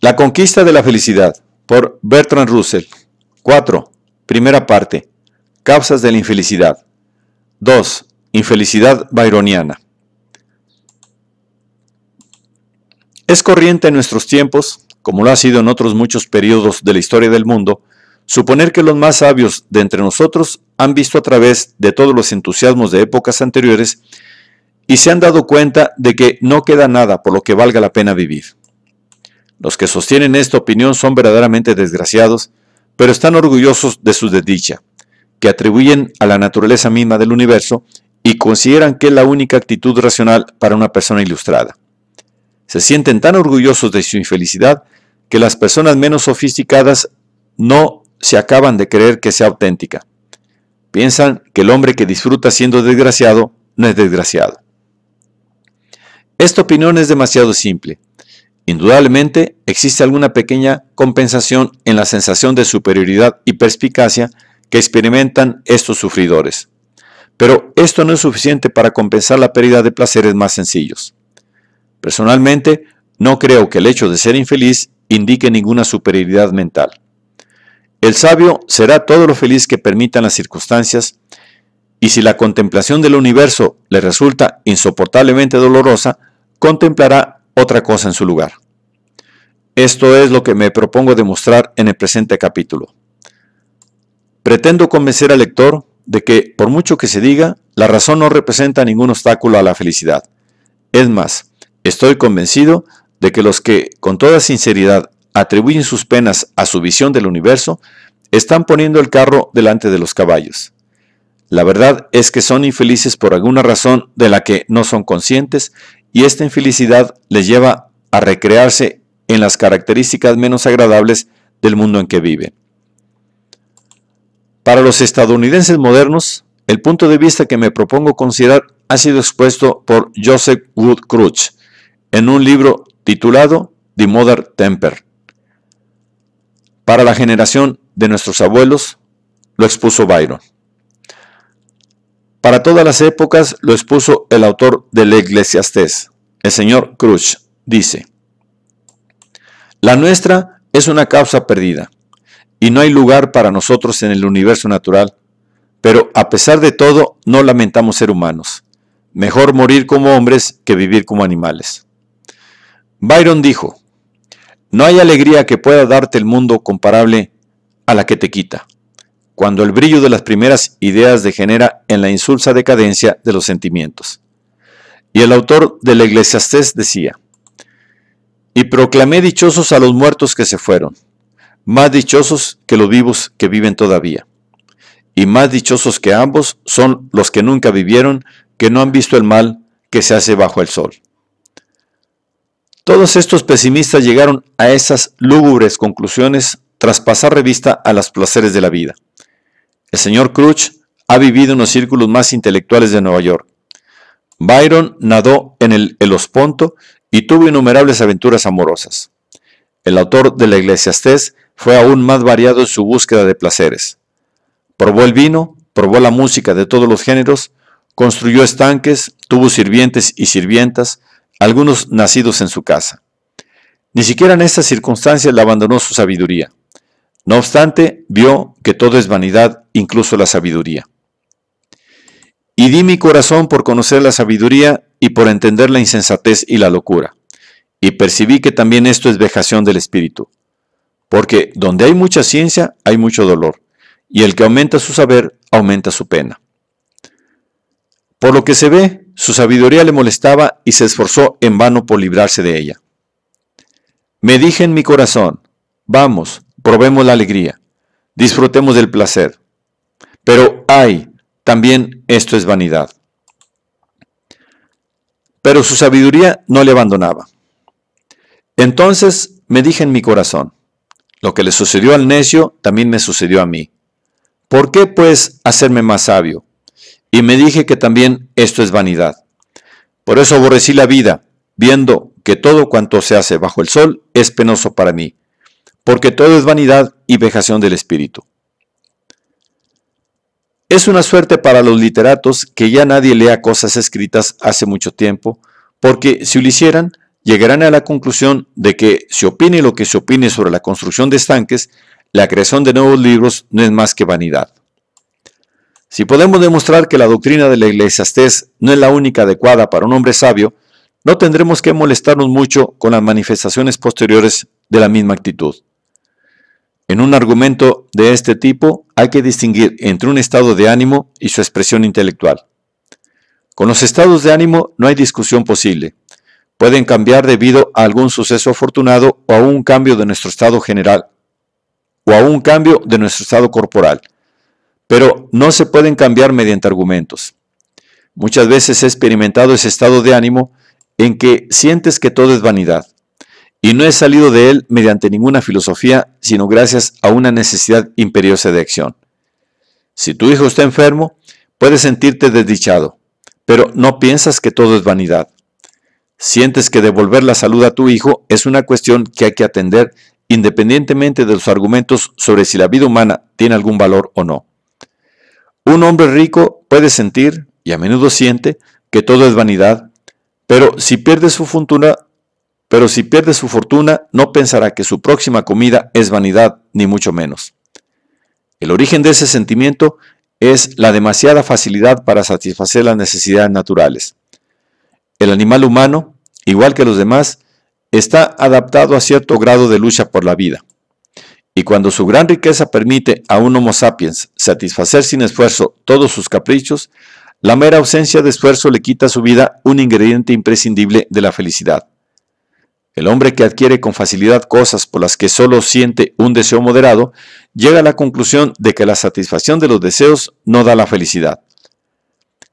La conquista de la felicidad por Bertrand Russell. 4. Primera parte. Causas de la infelicidad. 2. Infelicidad byroniana. Es corriente en nuestros tiempos, como lo ha sido en otros muchos periodos de la historia del mundo, suponer que los más sabios de entre nosotros han visto a través de todos los entusiasmos de épocas anteriores y se han dado cuenta de que no queda nada por lo que valga la pena vivir. Los que sostienen esta opinión son verdaderamente desgraciados, pero están orgullosos de su desdicha, que atribuyen a la naturaleza misma del universo y consideran que es la única actitud racional para una persona ilustrada. Se sienten tan orgullosos de su infelicidad que las personas menos sofisticadas no se acaban de creer que sea auténtica. Piensan que el hombre que disfruta siendo desgraciado no es desgraciado. Esta opinión es demasiado simple. Indudablemente, existe alguna pequeña compensación en la sensación de superioridad y perspicacia que experimentan estos sufridores. Pero esto no es suficiente para compensar la pérdida de placeres más sencillos. Personalmente, no creo que el hecho de ser infeliz indique ninguna superioridad mental. El sabio será todo lo feliz que permitan las circunstancias, y si la contemplación del universo le resulta insoportablemente dolorosa, contemplará otra cosa en su lugar. Esto es lo que me propongo demostrar en el presente capítulo. Pretendo convencer al lector de que, por mucho que se diga, la razón no representa ningún obstáculo a la felicidad. Es más, estoy convencido de que los que, con toda sinceridad, atribuyen sus penas a su visión del universo, están poniendo el carro delante de los caballos. La verdad es que son infelices por alguna razón de la que no son conscientes y esta infelicidad les lleva a recrearse en las características menos agradables del mundo en que vive. Para los estadounidenses modernos, el punto de vista que me propongo considerar ha sido expuesto por Joseph Wood Crutch en un libro titulado The Modern Temper. Para la generación de nuestros abuelos, lo expuso Byron. Para todas las épocas lo expuso el autor de la Eclesiastés, el señor Cruz, dice, La nuestra es una causa perdida, y no hay lugar para nosotros en el universo natural, pero a pesar de todo no lamentamos ser humanos. Mejor morir como hombres que vivir como animales. Byron dijo, No hay alegría que pueda darte el mundo comparable a la que te quita cuando el brillo de las primeras ideas degenera en la insulsa decadencia de los sentimientos. Y el autor de Iglesia Eclesiastés decía, y proclamé dichosos a los muertos que se fueron, más dichosos que los vivos que viven todavía. Y más dichosos que ambos son los que nunca vivieron, que no han visto el mal que se hace bajo el sol. Todos estos pesimistas llegaron a esas lúgubres conclusiones tras pasar revista a los placeres de la vida. El señor Crouch ha vivido en los círculos más intelectuales de Nueva York. Byron nadó en el Osponto y tuvo innumerables aventuras amorosas. El autor de la Eclesiastés fue aún más variado en su búsqueda de placeres. Probó el vino, probó la música de todos los géneros, construyó estanques, tuvo sirvientes y sirvientas, algunos nacidos en su casa. Ni siquiera en estas circunstancias le abandonó su sabiduría. No obstante, vio que todo es vanidad, incluso la sabiduría. Y di mi corazón por conocer la sabiduría y por entender la insensatez y la locura. Y percibí que también esto es vejación del espíritu. Porque donde hay mucha ciencia, hay mucho dolor, y el que aumenta su saber, aumenta su pena. Por lo que se ve, su sabiduría le molestaba y se esforzó en vano por librarse de ella. Me dije en mi corazón, vamos, probemos la alegría, disfrutemos del placer. Pero ay, también esto es vanidad. Pero su sabiduría no le abandonaba. Entonces me dije en mi corazón, lo que le sucedió al necio también me sucedió a mí. ¿Por qué pues hacerme más sabio? Y me dije que también esto es vanidad. Por eso aborrecí la vida, viendo que todo cuanto se hace bajo el sol es penoso para mí porque todo es vanidad y vejación del espíritu. Es una suerte para los literatos que ya nadie lea cosas escritas hace mucho tiempo, porque si lo hicieran, llegarán a la conclusión de que si opine lo que se opine sobre la construcción de estanques, la creación de nuevos libros no es más que vanidad. Si podemos demostrar que la doctrina de la iglesia estés no es la única adecuada para un hombre sabio, no tendremos que molestarnos mucho con las manifestaciones posteriores de la misma actitud. En un argumento de este tipo hay que distinguir entre un estado de ánimo y su expresión intelectual. Con los estados de ánimo no hay discusión posible. Pueden cambiar debido a algún suceso afortunado o a un cambio de nuestro estado general o a un cambio de nuestro estado corporal, pero no se pueden cambiar mediante argumentos. Muchas veces he experimentado ese estado de ánimo en que sientes que todo es vanidad, y no he salido de él mediante ninguna filosofía, sino gracias a una necesidad imperiosa de acción. Si tu hijo está enfermo, puedes sentirte desdichado, pero no piensas que todo es vanidad. Sientes que devolver la salud a tu hijo es una cuestión que hay que atender independientemente de los argumentos sobre si la vida humana tiene algún valor o no. Un hombre rico puede sentir, y a menudo siente, que todo es vanidad, pero si pierde su fortuna, pero si pierde su fortuna, no pensará que su próxima comida es vanidad, ni mucho menos. El origen de ese sentimiento es la demasiada facilidad para satisfacer las necesidades naturales. El animal humano, igual que los demás, está adaptado a cierto grado de lucha por la vida. Y cuando su gran riqueza permite a un Homo sapiens satisfacer sin esfuerzo todos sus caprichos, la mera ausencia de esfuerzo le quita a su vida un ingrediente imprescindible de la felicidad. El hombre que adquiere con facilidad cosas por las que solo siente un deseo moderado, llega a la conclusión de que la satisfacción de los deseos no da la felicidad.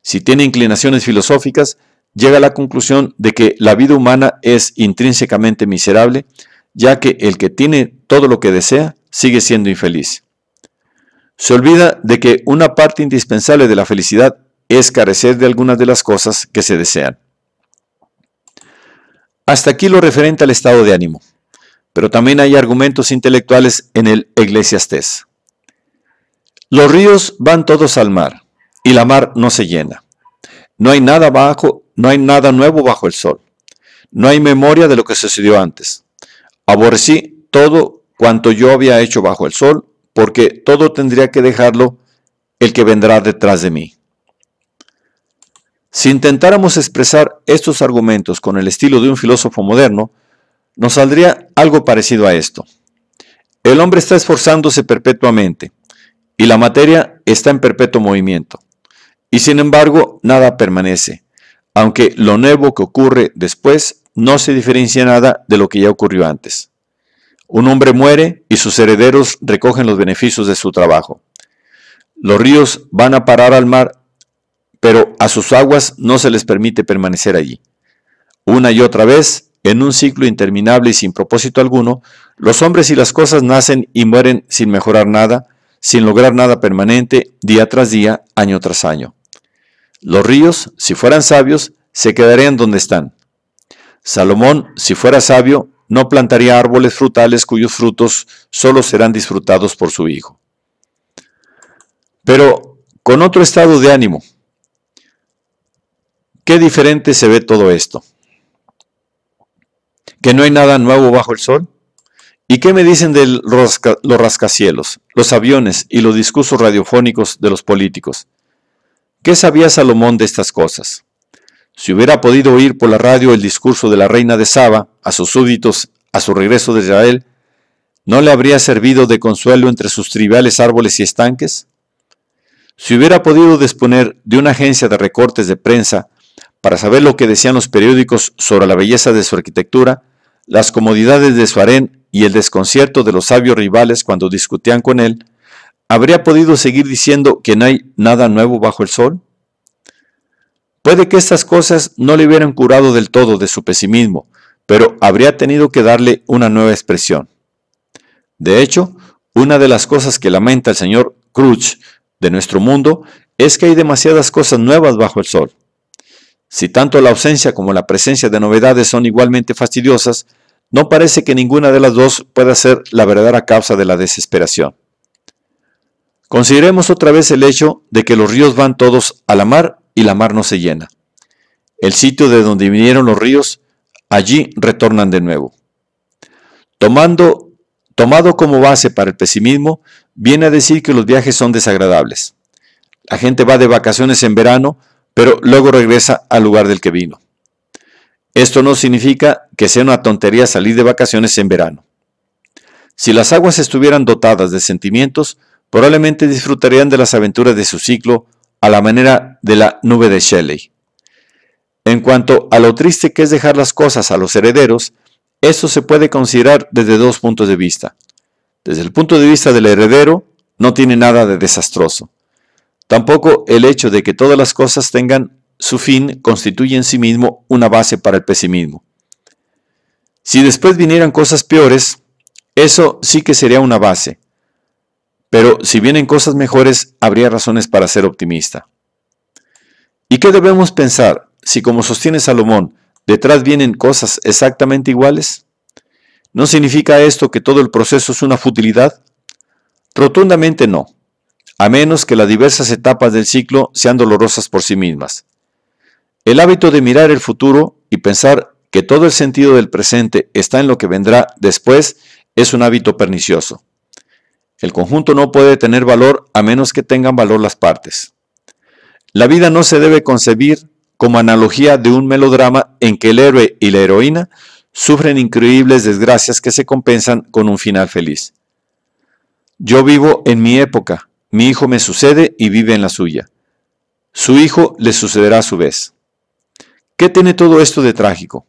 Si tiene inclinaciones filosóficas, llega a la conclusión de que la vida humana es intrínsecamente miserable, ya que el que tiene todo lo que desea sigue siendo infeliz. Se olvida de que una parte indispensable de la felicidad es carecer de algunas de las cosas que se desean. Hasta aquí lo referente al estado de ánimo, pero también hay argumentos intelectuales en el Eclesiastés. Los ríos van todos al mar y la mar no se llena. No hay nada bajo, no hay nada nuevo bajo el sol. No hay memoria de lo que sucedió antes. Aborrecí todo cuanto yo había hecho bajo el sol, porque todo tendría que dejarlo el que vendrá detrás de mí. Si intentáramos expresar estos argumentos con el estilo de un filósofo moderno, nos saldría algo parecido a esto. El hombre está esforzándose perpetuamente y la materia está en perpetuo movimiento. Y sin embargo, nada permanece, aunque lo nuevo que ocurre después no se diferencia nada de lo que ya ocurrió antes. Un hombre muere y sus herederos recogen los beneficios de su trabajo. Los ríos van a parar al mar pero a sus aguas no se les permite permanecer allí. Una y otra vez, en un ciclo interminable y sin propósito alguno, los hombres y las cosas nacen y mueren sin mejorar nada, sin lograr nada permanente, día tras día, año tras año. Los ríos, si fueran sabios, se quedarían donde están. Salomón, si fuera sabio, no plantaría árboles frutales cuyos frutos solo serán disfrutados por su hijo. Pero con otro estado de ánimo, Qué diferente se ve todo esto. Que no hay nada nuevo bajo el sol. ¿Y qué me dicen de los rascacielos, los aviones y los discursos radiofónicos de los políticos? ¿Qué sabía Salomón de estas cosas? Si hubiera podido oír por la radio el discurso de la reina de Saba a sus súbditos a su regreso de Israel, ¿no le habría servido de consuelo entre sus triviales árboles y estanques? Si hubiera podido disponer de una agencia de recortes de prensa para saber lo que decían los periódicos sobre la belleza de su arquitectura, las comodidades de su harén y el desconcierto de los sabios rivales cuando discutían con él, ¿habría podido seguir diciendo que no hay nada nuevo bajo el sol? Puede que estas cosas no le hubieran curado del todo de su pesimismo, pero habría tenido que darle una nueva expresión. De hecho, una de las cosas que lamenta el señor Crutch de nuestro mundo es que hay demasiadas cosas nuevas bajo el sol. Si tanto la ausencia como la presencia de novedades son igualmente fastidiosas, no parece que ninguna de las dos pueda ser la verdadera causa de la desesperación. Consideremos otra vez el hecho de que los ríos van todos a la mar y la mar no se llena. El sitio de donde vinieron los ríos, allí retornan de nuevo. Tomando, tomado como base para el pesimismo, viene a decir que los viajes son desagradables. La gente va de vacaciones en verano pero luego regresa al lugar del que vino. Esto no significa que sea una tontería salir de vacaciones en verano. Si las aguas estuvieran dotadas de sentimientos, probablemente disfrutarían de las aventuras de su ciclo a la manera de la nube de Shelley. En cuanto a lo triste que es dejar las cosas a los herederos, eso se puede considerar desde dos puntos de vista. Desde el punto de vista del heredero, no tiene nada de desastroso. Tampoco el hecho de que todas las cosas tengan su fin constituye en sí mismo una base para el pesimismo. Si después vinieran cosas peores, eso sí que sería una base. Pero si vienen cosas mejores, habría razones para ser optimista. ¿Y qué debemos pensar si, como sostiene Salomón, detrás vienen cosas exactamente iguales? ¿No significa esto que todo el proceso es una futilidad? Rotundamente no a menos que las diversas etapas del ciclo sean dolorosas por sí mismas. El hábito de mirar el futuro y pensar que todo el sentido del presente está en lo que vendrá después es un hábito pernicioso. El conjunto no puede tener valor a menos que tengan valor las partes. La vida no se debe concebir como analogía de un melodrama en que el héroe y la heroína sufren increíbles desgracias que se compensan con un final feliz. Yo vivo en mi época, mi hijo me sucede y vive en la suya. Su hijo le sucederá a su vez. ¿Qué tiene todo esto de trágico?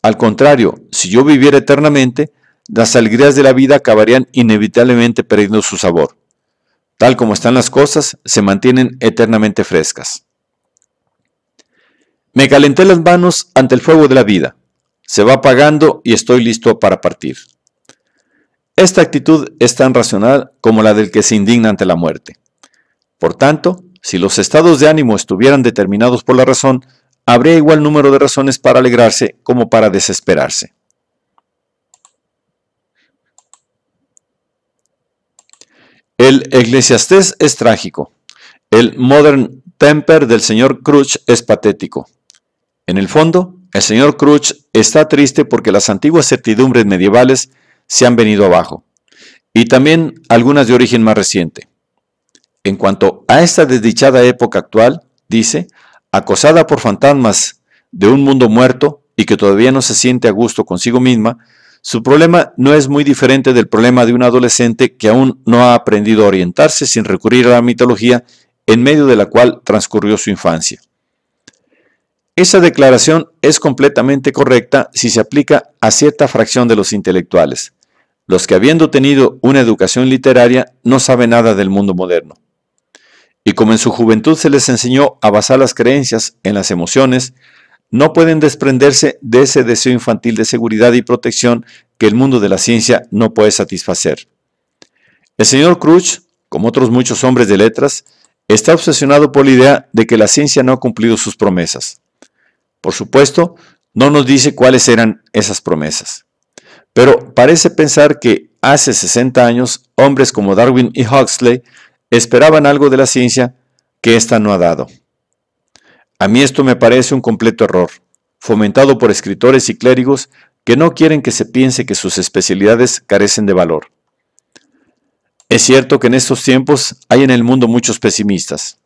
Al contrario, si yo viviera eternamente, las alegrías de la vida acabarían inevitablemente perdiendo su sabor. Tal como están las cosas, se mantienen eternamente frescas. Me calenté las manos ante el fuego de la vida. Se va apagando y estoy listo para partir. Esta actitud es tan racional como la del que se indigna ante la muerte. Por tanto, si los estados de ánimo estuvieran determinados por la razón, habría igual número de razones para alegrarse como para desesperarse. El eclesiastés es trágico. El modern temper del señor Crutch es patético. En el fondo, el señor Crutch está triste porque las antiguas certidumbres medievales se han venido abajo, y también algunas de origen más reciente. En cuanto a esta desdichada época actual, dice, acosada por fantasmas de un mundo muerto y que todavía no se siente a gusto consigo misma, su problema no es muy diferente del problema de un adolescente que aún no ha aprendido a orientarse sin recurrir a la mitología en medio de la cual transcurrió su infancia. Esa declaración es completamente correcta si se aplica a cierta fracción de los intelectuales, los que habiendo tenido una educación literaria no saben nada del mundo moderno. Y como en su juventud se les enseñó a basar las creencias en las emociones, no pueden desprenderse de ese deseo infantil de seguridad y protección que el mundo de la ciencia no puede satisfacer. El señor Crutch, como otros muchos hombres de letras, está obsesionado por la idea de que la ciencia no ha cumplido sus promesas. Por supuesto, no nos dice cuáles eran esas promesas. Pero parece pensar que hace 60 años hombres como Darwin y Huxley esperaban algo de la ciencia que ésta no ha dado. A mí esto me parece un completo error, fomentado por escritores y clérigos que no quieren que se piense que sus especialidades carecen de valor. Es cierto que en estos tiempos hay en el mundo muchos pesimistas.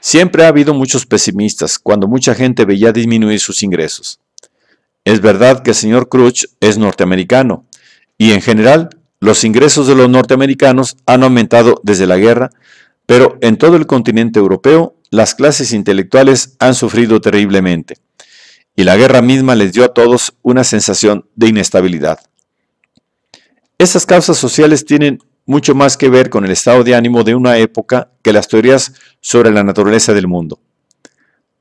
Siempre ha habido muchos pesimistas cuando mucha gente veía disminuir sus ingresos. Es verdad que el señor Crutch es norteamericano y en general los ingresos de los norteamericanos han aumentado desde la guerra, pero en todo el continente europeo las clases intelectuales han sufrido terriblemente y la guerra misma les dio a todos una sensación de inestabilidad. Esas causas sociales tienen mucho más que ver con el estado de ánimo de una época que las teorías sobre la naturaleza del mundo.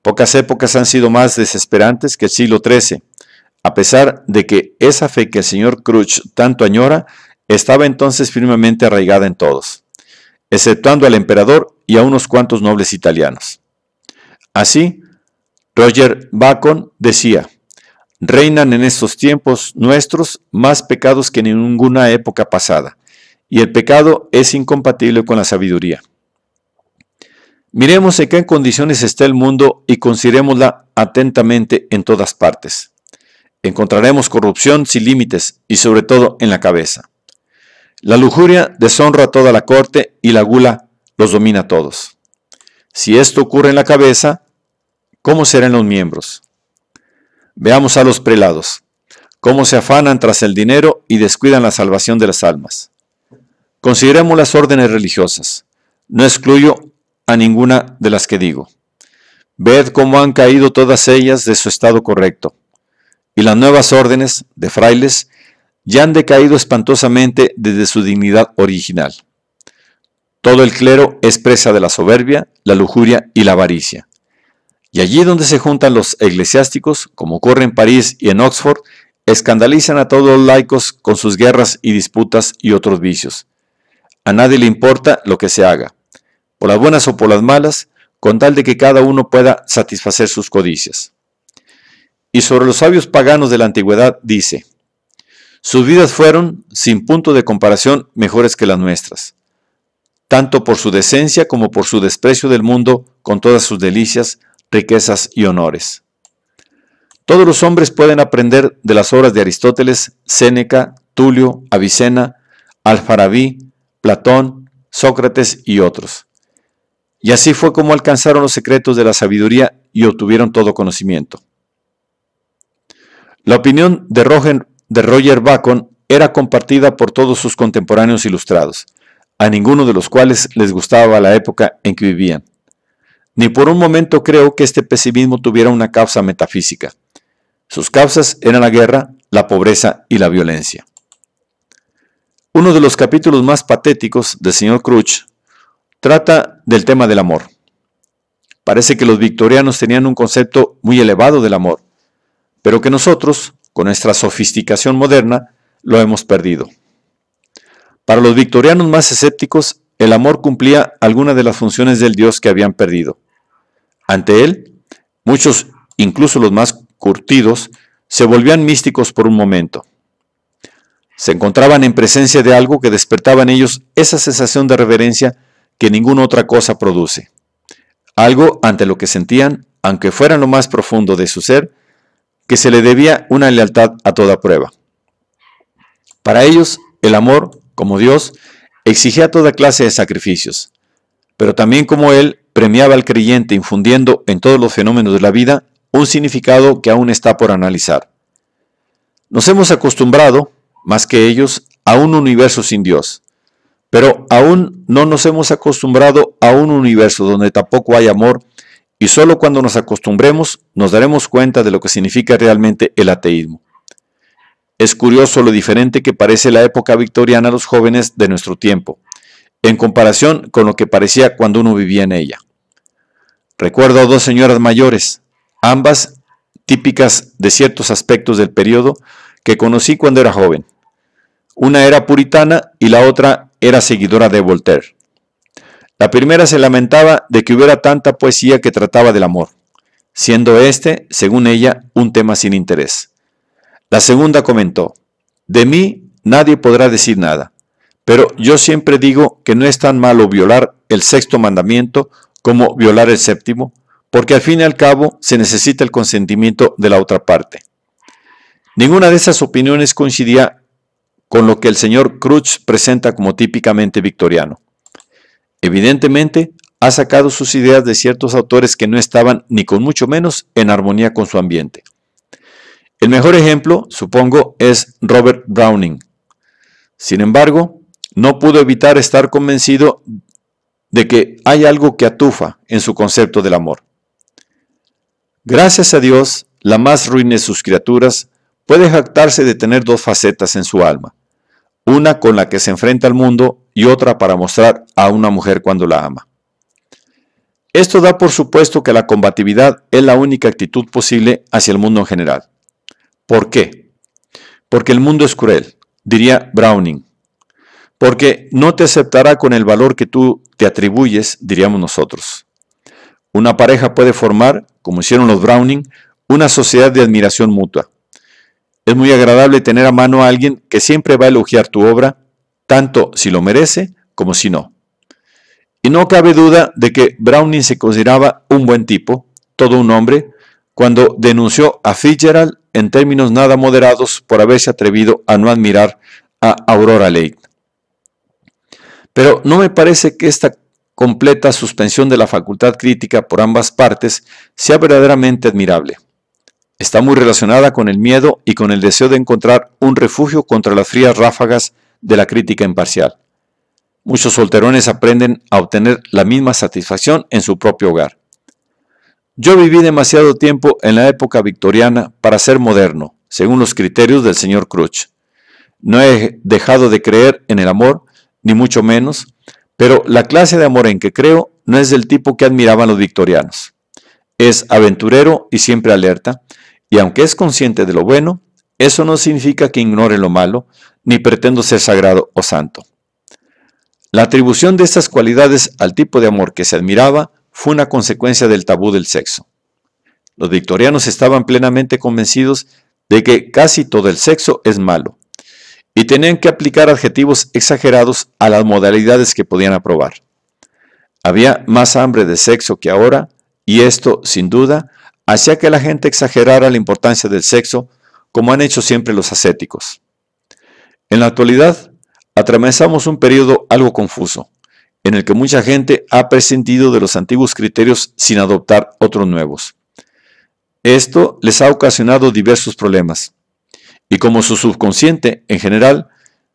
Pocas épocas han sido más desesperantes que el siglo XIII, a pesar de que esa fe que el señor Crutch tanto añora estaba entonces firmemente arraigada en todos, exceptuando al emperador y a unos cuantos nobles italianos. Así, Roger Bacon decía, reinan en estos tiempos nuestros más pecados que en ninguna época pasada, y el pecado es incompatible con la sabiduría. Miremos en qué condiciones está el mundo y considerémosla atentamente en todas partes encontraremos corrupción sin límites y sobre todo en la cabeza. La lujuria deshonra a toda la corte y la gula los domina a todos. Si esto ocurre en la cabeza, ¿cómo serán los miembros? Veamos a los prelados, cómo se afanan tras el dinero y descuidan la salvación de las almas. Consideremos las órdenes religiosas. No excluyo a ninguna de las que digo. Ved cómo han caído todas ellas de su estado correcto y las nuevas órdenes de frailes ya han decaído espantosamente desde su dignidad original. Todo el clero es presa de la soberbia, la lujuria y la avaricia. Y allí donde se juntan los eclesiásticos, como ocurre en París y en Oxford, escandalizan a todos los laicos con sus guerras y disputas y otros vicios. A nadie le importa lo que se haga, por las buenas o por las malas, con tal de que cada uno pueda satisfacer sus codicias y sobre los sabios paganos de la antigüedad dice, sus vidas fueron, sin punto de comparación, mejores que las nuestras, tanto por su decencia como por su desprecio del mundo, con todas sus delicias, riquezas y honores. Todos los hombres pueden aprender de las obras de Aristóteles, Séneca, Tulio, Avicena, Alfarabí, Platón, Sócrates y otros. Y así fue como alcanzaron los secretos de la sabiduría y obtuvieron todo conocimiento. La opinión de Roger, de Roger Bacon era compartida por todos sus contemporáneos ilustrados, a ninguno de los cuales les gustaba la época en que vivían. Ni por un momento creo que este pesimismo tuviera una causa metafísica. Sus causas eran la guerra, la pobreza y la violencia. Uno de los capítulos más patéticos del señor Crutch trata del tema del amor. Parece que los victorianos tenían un concepto muy elevado del amor pero que nosotros, con nuestra sofisticación moderna, lo hemos perdido. Para los victorianos más escépticos, el amor cumplía alguna de las funciones del Dios que habían perdido. Ante él, muchos, incluso los más curtidos, se volvían místicos por un momento. Se encontraban en presencia de algo que despertaba en ellos esa sensación de reverencia que ninguna otra cosa produce. Algo ante lo que sentían, aunque fuera lo más profundo de su ser, que se le debía una lealtad a toda prueba. Para ellos, el amor, como Dios, exigía toda clase de sacrificios, pero también como Él premiaba al creyente infundiendo en todos los fenómenos de la vida un significado que aún está por analizar. Nos hemos acostumbrado, más que ellos, a un universo sin Dios, pero aún no nos hemos acostumbrado a un universo donde tampoco hay amor y solo cuando nos acostumbremos nos daremos cuenta de lo que significa realmente el ateísmo. Es curioso lo diferente que parece la época victoriana a los jóvenes de nuestro tiempo, en comparación con lo que parecía cuando uno vivía en ella. Recuerdo a dos señoras mayores, ambas típicas de ciertos aspectos del periodo que conocí cuando era joven. Una era puritana y la otra era seguidora de Voltaire. La primera se lamentaba de que hubiera tanta poesía que trataba del amor, siendo este, según ella, un tema sin interés. La segunda comentó, de mí nadie podrá decir nada, pero yo siempre digo que no es tan malo violar el sexto mandamiento como violar el séptimo, porque al fin y al cabo se necesita el consentimiento de la otra parte. Ninguna de esas opiniones coincidía con lo que el señor Cruz presenta como típicamente victoriano. Evidentemente, ha sacado sus ideas de ciertos autores que no estaban, ni con mucho menos, en armonía con su ambiente. El mejor ejemplo, supongo, es Robert Browning. Sin embargo, no pudo evitar estar convencido de que hay algo que atufa en su concepto del amor. Gracias a Dios, la más ruin de sus criaturas puede jactarse de tener dos facetas en su alma, una con la que se enfrenta al mundo y otra para mostrar a una mujer cuando la ama. Esto da por supuesto que la combatividad es la única actitud posible hacia el mundo en general. ¿Por qué? Porque el mundo es cruel, diría Browning. Porque no te aceptará con el valor que tú te atribuyes, diríamos nosotros. Una pareja puede formar, como hicieron los Browning, una sociedad de admiración mutua. Es muy agradable tener a mano a alguien que siempre va a elogiar tu obra, tanto si lo merece como si no. Y no cabe duda de que Browning se consideraba un buen tipo, todo un hombre, cuando denunció a Fitzgerald en términos nada moderados por haberse atrevido a no admirar a Aurora Leigh. Pero no me parece que esta completa suspensión de la facultad crítica por ambas partes sea verdaderamente admirable está muy relacionada con el miedo y con el deseo de encontrar un refugio contra las frías ráfagas de la crítica imparcial. Muchos solterones aprenden a obtener la misma satisfacción en su propio hogar. Yo viví demasiado tiempo en la época victoriana para ser moderno, según los criterios del señor Crutch. No he dejado de creer en el amor, ni mucho menos, pero la clase de amor en que creo no es del tipo que admiraban los victorianos. Es aventurero y siempre alerta, y aunque es consciente de lo bueno, eso no significa que ignore lo malo, ni pretendo ser sagrado o santo. La atribución de estas cualidades al tipo de amor que se admiraba fue una consecuencia del tabú del sexo. Los victorianos estaban plenamente convencidos de que casi todo el sexo es malo, y tenían que aplicar adjetivos exagerados a las modalidades que podían aprobar. Había más hambre de sexo que ahora, y esto, sin duda, hacía que la gente exagerara la importancia del sexo, como han hecho siempre los ascéticos. En la actualidad, atravesamos un periodo algo confuso, en el que mucha gente ha prescindido de los antiguos criterios sin adoptar otros nuevos. Esto les ha ocasionado diversos problemas, y como su subconsciente, en general,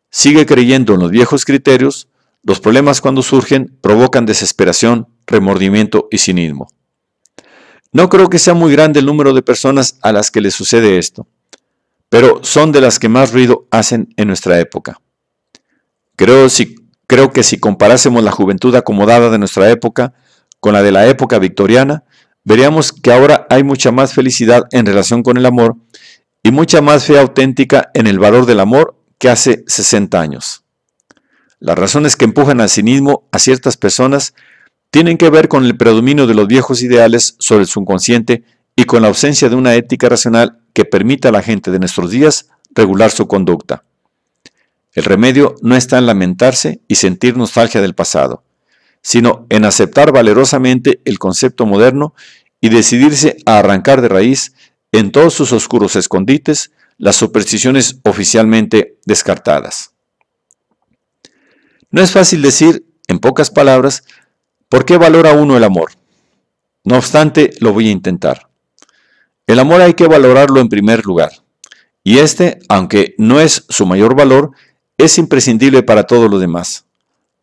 sigue creyendo en los viejos criterios, los problemas cuando surgen provocan desesperación, remordimiento y cinismo. No creo que sea muy grande el número de personas a las que le sucede esto, pero son de las que más ruido hacen en nuestra época. Creo, que si comparásemos la juventud acomodada de nuestra época con la de la época victoriana, veríamos que ahora hay mucha más felicidad en relación con el amor y mucha más fe auténtica en el valor del amor que hace 60 años. Las razones que empujan al cinismo a ciertas personas tienen que ver con el predominio de los viejos ideales sobre el subconsciente y con la ausencia de una ética racional que permita a la gente de nuestros días regular su conducta. El remedio no está en lamentarse y sentir nostalgia del pasado, sino en aceptar valerosamente el concepto moderno y decidirse a arrancar de raíz en todos sus oscuros escondites las supersticiones oficialmente descartadas. No es fácil decir, en pocas palabras, ¿Por qué valora uno el amor? No obstante, lo voy a intentar. El amor hay que valorarlo en primer lugar. Y este, aunque no es su mayor valor, es imprescindible para todo lo demás,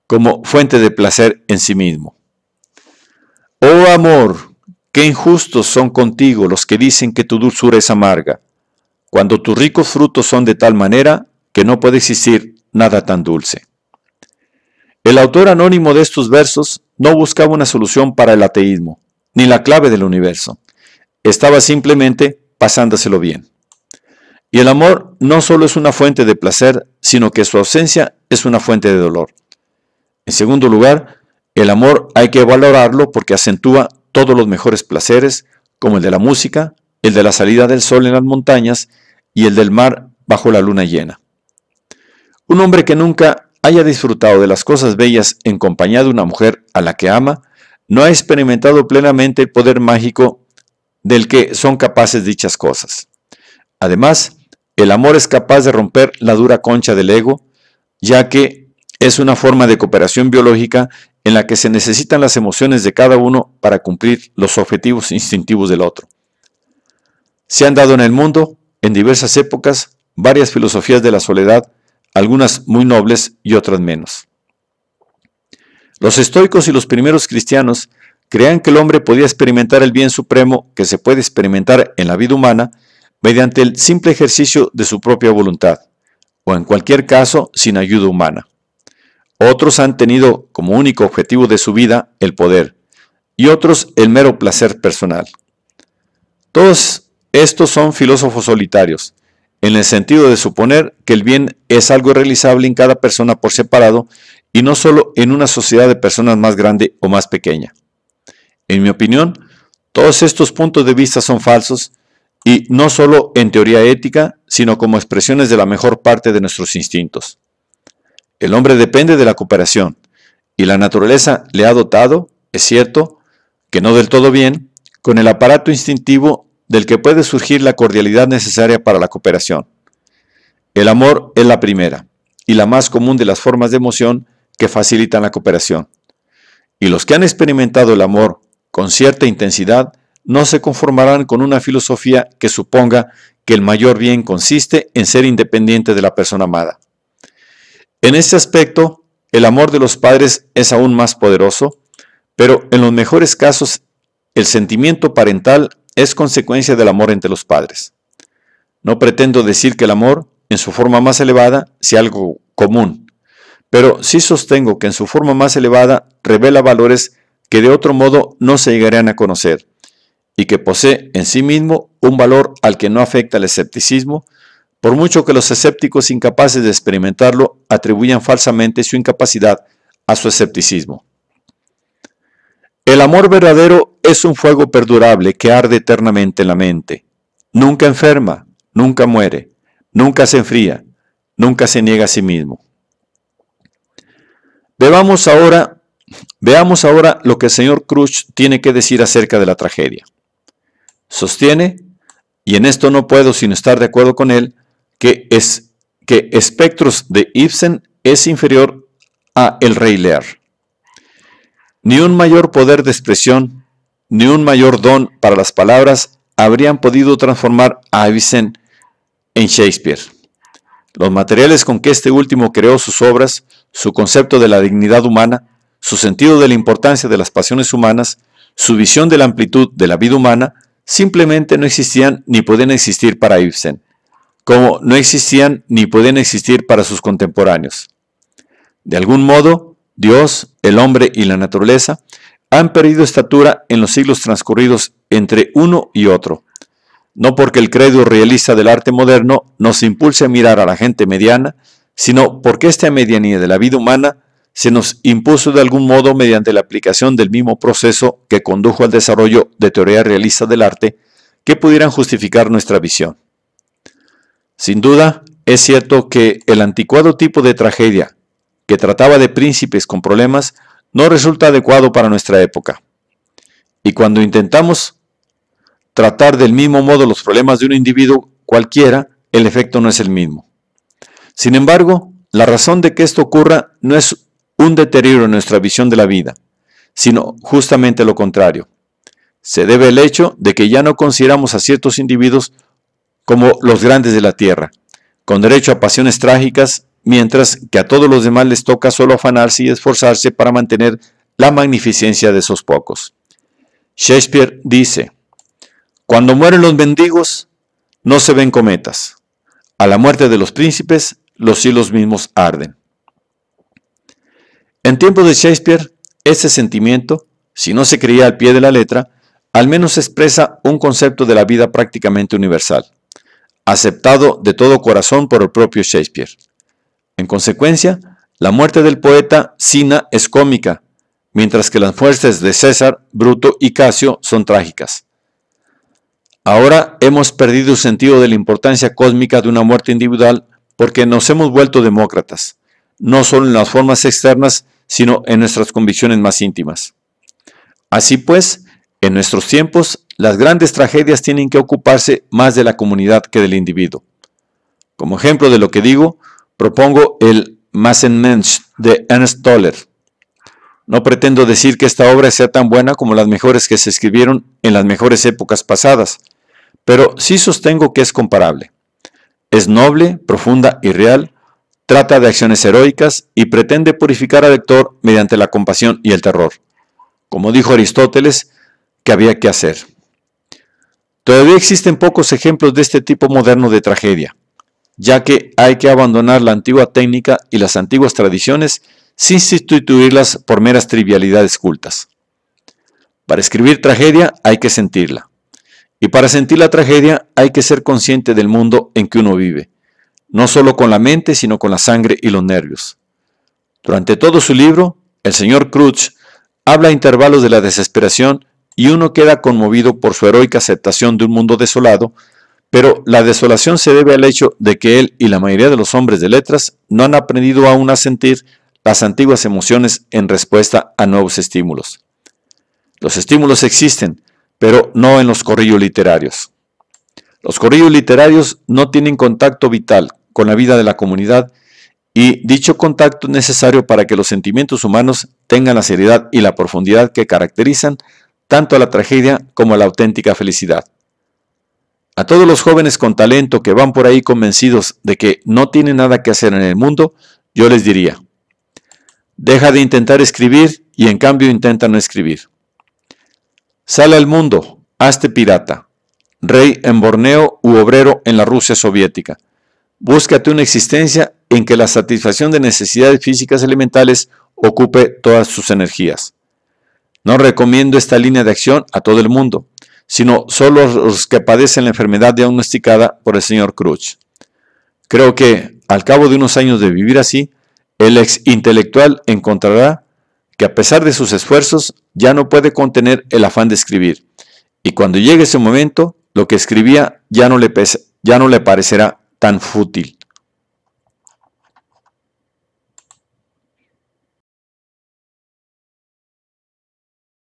como fuente de placer en sí mismo. Oh amor, qué injustos son contigo los que dicen que tu dulzura es amarga, cuando tus ricos frutos son de tal manera que no puede existir nada tan dulce. El autor anónimo de estos versos no buscaba una solución para el ateísmo, ni la clave del universo. Estaba simplemente pasándoselo bien. Y el amor no solo es una fuente de placer, sino que su ausencia es una fuente de dolor. En segundo lugar, el amor hay que valorarlo porque acentúa todos los mejores placeres, como el de la música, el de la salida del sol en las montañas y el del mar bajo la luna llena. Un hombre que nunca haya disfrutado de las cosas bellas en compañía de una mujer a la que ama, no ha experimentado plenamente el poder mágico del que son capaces dichas cosas. Además, el amor es capaz de romper la dura concha del ego, ya que es una forma de cooperación biológica en la que se necesitan las emociones de cada uno para cumplir los objetivos instintivos del otro. Se han dado en el mundo, en diversas épocas, varias filosofías de la soledad algunas muy nobles y otras menos. Los estoicos y los primeros cristianos creían que el hombre podía experimentar el bien supremo que se puede experimentar en la vida humana mediante el simple ejercicio de su propia voluntad, o en cualquier caso sin ayuda humana. Otros han tenido como único objetivo de su vida el poder, y otros el mero placer personal. Todos estos son filósofos solitarios, en el sentido de suponer que el bien es algo realizable en cada persona por separado y no solo en una sociedad de personas más grande o más pequeña. En mi opinión, todos estos puntos de vista son falsos y no solo en teoría ética, sino como expresiones de la mejor parte de nuestros instintos. El hombre depende de la cooperación y la naturaleza le ha dotado, es cierto, que no del todo bien, con el aparato instintivo del que puede surgir la cordialidad necesaria para la cooperación. El amor es la primera y la más común de las formas de emoción que facilitan la cooperación. Y los que han experimentado el amor con cierta intensidad no se conformarán con una filosofía que suponga que el mayor bien consiste en ser independiente de la persona amada. En este aspecto, el amor de los padres es aún más poderoso, pero en los mejores casos, el sentimiento parental es consecuencia del amor entre los padres. No pretendo decir que el amor, en su forma más elevada, sea algo común, pero sí sostengo que en su forma más elevada revela valores que de otro modo no se llegarían a conocer, y que posee en sí mismo un valor al que no afecta el escepticismo, por mucho que los escépticos incapaces de experimentarlo atribuyan falsamente su incapacidad a su escepticismo. El amor verdadero es un fuego perdurable que arde eternamente en la mente. Nunca enferma, nunca muere, nunca se enfría, nunca se niega a sí mismo. Veamos ahora, veamos ahora lo que el señor Cruz tiene que decir acerca de la tragedia. Sostiene, y en esto no puedo sino estar de acuerdo con él, que, es, que Espectros de Ibsen es inferior a El Rey Lear. Ni un mayor poder de expresión, ni un mayor don para las palabras habrían podido transformar a Ibsen en Shakespeare. Los materiales con que este último creó sus obras, su concepto de la dignidad humana, su sentido de la importancia de las pasiones humanas, su visión de la amplitud de la vida humana, simplemente no existían ni pueden existir para Ibsen, como no existían ni pueden existir para sus contemporáneos. De algún modo, Dios, el hombre y la naturaleza han perdido estatura en los siglos transcurridos entre uno y otro. No porque el credo realista del arte moderno nos impulse a mirar a la gente mediana, sino porque esta medianía de la vida humana se nos impuso de algún modo mediante la aplicación del mismo proceso que condujo al desarrollo de teoría realista del arte que pudieran justificar nuestra visión. Sin duda, es cierto que el anticuado tipo de tragedia que trataba de príncipes con problemas, no resulta adecuado para nuestra época. Y cuando intentamos tratar del mismo modo los problemas de un individuo cualquiera, el efecto no es el mismo. Sin embargo, la razón de que esto ocurra no es un deterioro en nuestra visión de la vida, sino justamente lo contrario. Se debe al hecho de que ya no consideramos a ciertos individuos como los grandes de la tierra, con derecho a pasiones trágicas mientras que a todos los demás les toca solo afanarse y esforzarse para mantener la magnificencia de esos pocos. Shakespeare dice, cuando mueren los mendigos, no se ven cometas. A la muerte de los príncipes, los cielos mismos arden. En tiempos de Shakespeare, ese sentimiento, si no se creía al pie de la letra, al menos expresa un concepto de la vida prácticamente universal, aceptado de todo corazón por el propio Shakespeare. En consecuencia, la muerte del poeta Sina es cómica, mientras que las fuerzas de César, Bruto y Casio son trágicas. Ahora hemos perdido el sentido de la importancia cósmica de una muerte individual porque nos hemos vuelto demócratas, no solo en las formas externas, sino en nuestras convicciones más íntimas. Así pues, en nuestros tiempos, las grandes tragedias tienen que ocuparse más de la comunidad que del individuo. Como ejemplo de lo que digo, Propongo el Massenmensch de Ernst Toller. No pretendo decir que esta obra sea tan buena como las mejores que se escribieron en las mejores épocas pasadas, pero sí sostengo que es comparable. Es noble, profunda y real, trata de acciones heroicas y pretende purificar al lector mediante la compasión y el terror. Como dijo Aristóteles, que había que hacer. Todavía existen pocos ejemplos de este tipo moderno de tragedia ya que hay que abandonar la antigua técnica y las antiguas tradiciones sin sustituirlas por meras trivialidades cultas. Para escribir tragedia hay que sentirla. Y para sentir la tragedia hay que ser consciente del mundo en que uno vive, no solo con la mente, sino con la sangre y los nervios. Durante todo su libro, el señor Crutch habla a intervalos de la desesperación y uno queda conmovido por su heroica aceptación de un mundo desolado pero la desolación se debe al hecho de que él y la mayoría de los hombres de letras no han aprendido aún a sentir las antiguas emociones en respuesta a nuevos estímulos. Los estímulos existen, pero no en los corrillos literarios. Los corrillos literarios no tienen contacto vital con la vida de la comunidad y dicho contacto es necesario para que los sentimientos humanos tengan la seriedad y la profundidad que caracterizan tanto a la tragedia como a la auténtica felicidad. A todos los jóvenes con talento que van por ahí convencidos de que no tienen nada que hacer en el mundo, yo les diría, deja de intentar escribir y en cambio intenta no escribir. Sale al mundo, hazte pirata, rey en Borneo u obrero en la Rusia soviética. Búscate una existencia en que la satisfacción de necesidades físicas elementales ocupe todas sus energías. No recomiendo esta línea de acción a todo el mundo sino solo los que padecen la enfermedad diagnosticada por el señor Crutch. Creo que al cabo de unos años de vivir así, el ex intelectual encontrará que a pesar de sus esfuerzos ya no puede contener el afán de escribir, y cuando llegue ese momento, lo que escribía ya no le, ya no le parecerá tan fútil.